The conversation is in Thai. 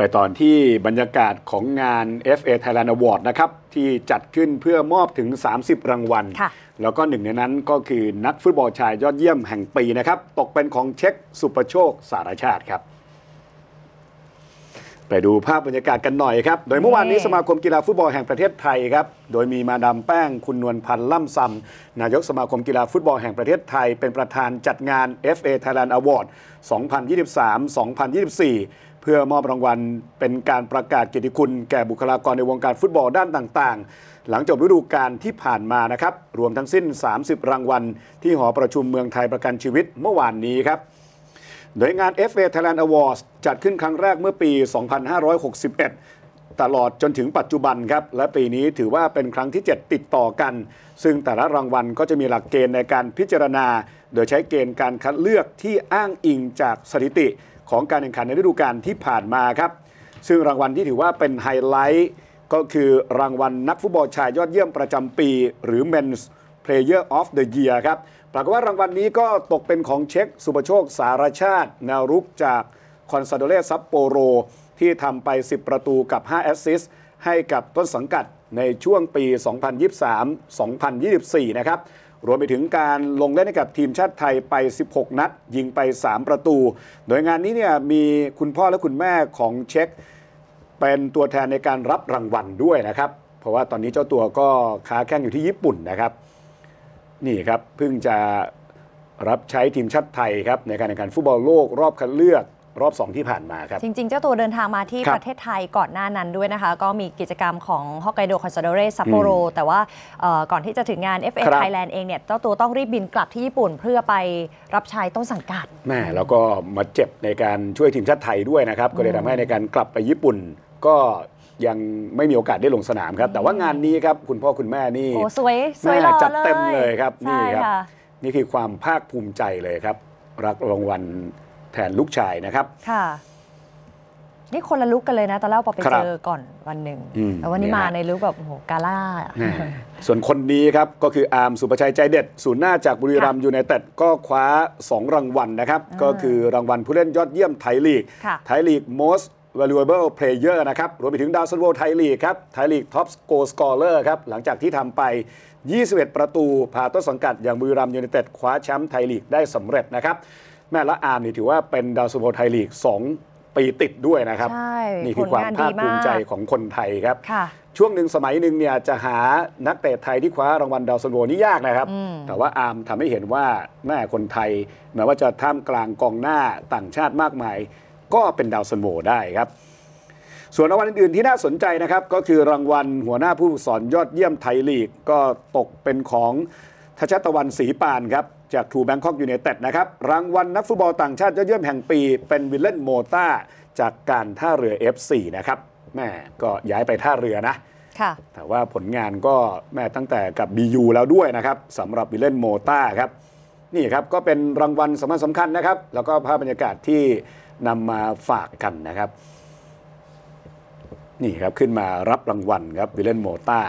ไปตอนที่บรรยากาศของงาน FA Thailand Award นะครับ ที่จัดขึ้นเพื่อมอบถึง 30 รางวัล แล้วก็หนึ่งในนั้นก็คือนักฟุตบอลชายยอดเยี่ยมแห่งปีนะครับ ตกเป็นของเช็ค สุประโชคสารชาติครับ ไปดูภาพบรรยากาศกันหน่อยครับ โดยเมื่อวานนี้สมาคมกีฬาฟุตบอลแห่งประเทศไทยครับ โดยมีมาดามแป้งคุณนวลพันธ์ล่ำซำนายกสมาคมกีฬาฟุตบอลแห่งประเทศไทย เป็นประธานจัดงาน FA Thailand Award 2023-2024เพื่อมอบรางวัลเป็นการประกาศเกียรติคุณ แก่บุคลากรในวงการฟุตบอลด้านต่างๆ หลังจบฤดูกาลที่ผ่านมานะครับ รวมทั้งสิ้น 30 รางวัล ที่หอประชุมเมืองไทยประกันชีวิตเมื่อวานนี้ครับ โดยงาน FA Thailand Awards จัดขึ้นครั้งแรกเมื่อปี 2561ตลอดจนถึงปัจจุบันครับ และปีนี้ถือว่าเป็นครั้งที่ 7 ติดต่อกัน ซึ่งแต่ละรางวัลก็จะมีหลักเกณฑ์ในการพิจารณา โดยใช้เกณฑ์การคัดเลือกที่อ้างอิงจากสถิติ ของการแข่งขันในฤดูกาลที่ผ่านมาครับ ซึ่งรางวัลที่ถือว่าเป็นไฮไลท์ ก็คือรางวัลนักฟุตบอลชายยอดเยี่ยมประจำปี หรือ Men's Player of the Year ครับปรากฏว่ารางวัลนนี้ก็ตกเป็นของเช็คสุปโชคสารชาติแนวรุกจากคอนซาโดเลซัปโปโรที่ทำไป 10 ประตูกับ 5 แอสซิสต์ให้กับต้นสังกัดในช่วงปี 2023-2024 นะครับ รวมไปถึงการลงเล่นให้กับทีมชาติไทยไป 16 นัด ยิงไป 3 ประตู โดยงานนี้เนี่ยมีคุณพ่อและคุณแม่ของเช็ค เป็นตัวแทนในการรับรางวัลด้วยนะครับ เพราะว่าตอนนี้เจ้าตัวก็ค้าแข้งอยู่ที่ญี่ปุ่นนะครับ นี่ครับเพิ่งจะรับใช้ทีมชาติไทยครับในการแข่งขันฟุตบอลโลกรอบคัดเลือกรอบสองที่ผ่านมาครับ จริง ๆ เจ้าตัวเดินทางมาที่รประเทศไทยก่อนหน้านั้นด้วยนะคะ ก็มีกิจกรรมของฮอกไกโดคอนซาโดเรซัปโปโรแต่ว่าก่อนที่จะถึงงาน FA Thailand เองเนี่ย เจ้าตัวต้องรีบบินกลับที่ญี่ปุ่นเพื่อไปรับใช้ต้นสังกัดแม่แล้วก็มาเจ็บในการช่วยทีมชาติไทยด้วยนะครับ ก็เลยทำให้ในการกลับไปญี่ปุ่น ก็ยังไม่มีโอกาสได้ลงสนามครับ แต่ว่างานนี้ครับคุณพ่อคุณแม่นี่สวยสวยหล่จัดเต็มเลยครับนี่ครับนี่คือความภาคภูมิใจเลยครับ รักรางวัลแทนลูกชายนะครับ ค่ะ นี่คนละลุกกันเลยนะ ตอนแรกปอไปเจอก่อนวันหนึ่ง แต่วันนี้มาในลุกแบบ โอ้โห กาล่า ส่วนคนนี้ครับ ก็คืออาร์มสุประชัยใจเด็ด สูนหน้าจากบุรีรัมย์ยูในเต็ดก็คว้า 2รางวัลนะครับ ก็คือรางวัลผู้เล่นยอดเยี่ยมไทยลีก ไทยลีก most valuable player นะครับ รวมไปถึงดาวซันโวไทยลีกครับ ไทยลีก top goal scorer ครับหลังจากที่ทำไป21ประตูพาต้นสังกัดอย่างบุรีรัมย์ยูในเต็ดคว้าแชมป์ไทยลีกได้สำเร็จนะครับแม่และอาร์มนี่ถือว่าเป็นดาวสุโขทัยลีก 2 ปีติดด้วยนะครับนี่คือความภาคภูมิใจของคนไทยครับช่วงหนึ่งสมัยหนึ่งเนี่ยจะหานักเตะไทยที่คว้ารางวัลดาวซันโวนี่ยากนะครับแต่ว่าอาร์มทำให้เห็นว่าแม่คนไทยแม้ว่าจะท่ามกลางกองหน้าต่างชาติมากมาย ก็เป็นดาวซันโวได้ครับ ส่วนรางวัลอื่นๆ ที่น่าสนใจนะครับก็คือรางวัลหัวหน้าผู้ฝึกสอนยอดเยี่ยมไทยลีกก็ตกเป็นของทชตะวันศรีปานครับ จากทูแบงคอกยูเนเต็ดนะครับ รางวัลนนักฟุตบอลต่างชาติยอดเยี่ยมแห่งปีเป็นวิลเลนโมต้าจากการท่าเรือ F4 นะครับแม่ก็ย้ายไปท่าเรือนะแต่ว่าผลงานก็แม่ตั้งแต่กับ BU แล้วด้วยนะครับสำหรับวิลเลนโมต้าครับ นี่ครับ ก็เป็นรางวัลสำคัญสำคัญนะครับ แล้วก็ภาพบรรยากาศที่นำมาฝากกันนะครับนี่ครับขึ้นมารับรางวัลครับวิลเลนโมต้า